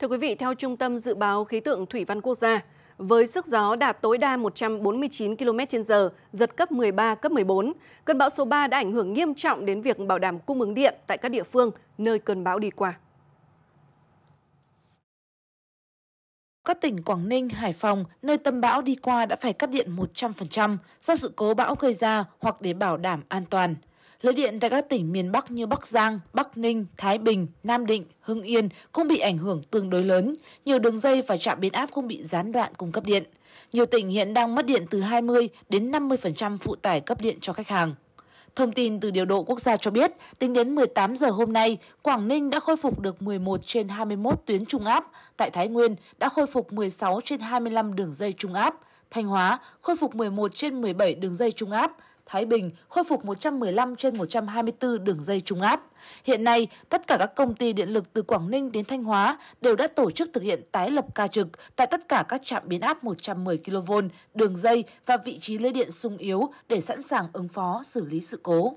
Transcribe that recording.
Thưa quý vị, theo Trung tâm Dự báo Khí tượng Thủy văn Quốc gia, với sức gió đạt tối đa 149 km/h, giật cấp 13, cấp 14, cơn bão số 3 đã ảnh hưởng nghiêm trọng đến việc bảo đảm cung ứng điện tại các địa phương nơi cơn bão đi qua. Các tỉnh Quảng Ninh, Hải Phòng, nơi tâm bão đi qua đã phải cắt điện 100% do sự cố bão gây ra hoặc để bảo đảm an toàn. Lưới điện tại các tỉnh miền Bắc như Bắc Giang, Bắc Ninh, Thái Bình, Nam Định, Hưng Yên cũng bị ảnh hưởng tương đối lớn. Nhiều đường dây và trạm biến áp cũng bị gián đoạn cung cấp điện. Nhiều tỉnh hiện đang mất điện từ 20 đến 50% phụ tải cấp điện cho khách hàng. Thông tin từ Điều độ Quốc gia cho biết, tính đến 18 giờ hôm nay, Quảng Ninh đã khôi phục được 11 trên 21 tuyến trung áp, tại Thái Nguyên đã khôi phục 16 trên 25 đường dây trung áp, Thanh Hóa khôi phục 11 trên 17 đường dây trung áp, Thái Bình khôi phục 115 trên 124 đường dây trung áp. Hiện nay, tất cả các công ty điện lực từ Quảng Ninh đến Thanh Hóa đều đã tổ chức thực hiện tái lập ca trực tại tất cả các trạm biến áp 110 kV, đường dây và vị trí lưới điện sung yếu để sẵn sàng ứng phó xử lý sự cố.